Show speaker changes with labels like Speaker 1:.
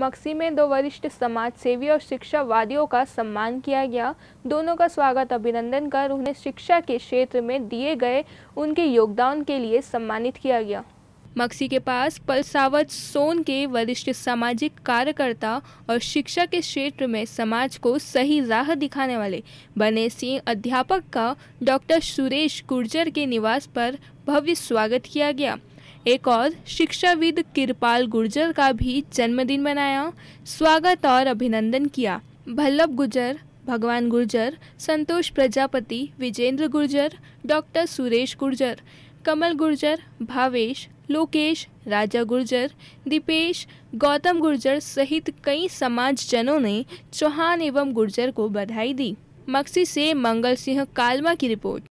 Speaker 1: मक्सी में दो वरिष्ठ समाज सेवी और शिक्षावादियों का सम्मान किया गया दोनों का स्वागत अभिनंदन कर उन्हें शिक्षा के क्षेत्र में दिए गए उनके योगदान के लिए सम्मानित किया गया मक्सी के पास पलसावत सोन के वरिष्ठ सामाजिक कार्यकर्ता और शिक्षा के क्षेत्र में समाज को सही राह दिखाने वाले बने सिंह अध्यापक का डॉक्टर सुरेश गुर्जर के निवास पर भव्य स्वागत किया गया एक और शिक्षाविद किरपाल गुर्जर का भी जन्मदिन मनाया स्वागत और अभिनंदन किया भल्लभ गुर्जर भगवान गुर्जर संतोष प्रजापति विजेंद्र गुर्जर डॉक्टर सुरेश गुर्जर कमल गुर्जर भावेश लोकेश राजा गुर्जर दीपेश गौतम गुर्जर सहित कई समाजजनों ने चौहान एवं गुर्जर को बधाई दी मक्सी से मंगल सिंह कालमा की रिपोर्ट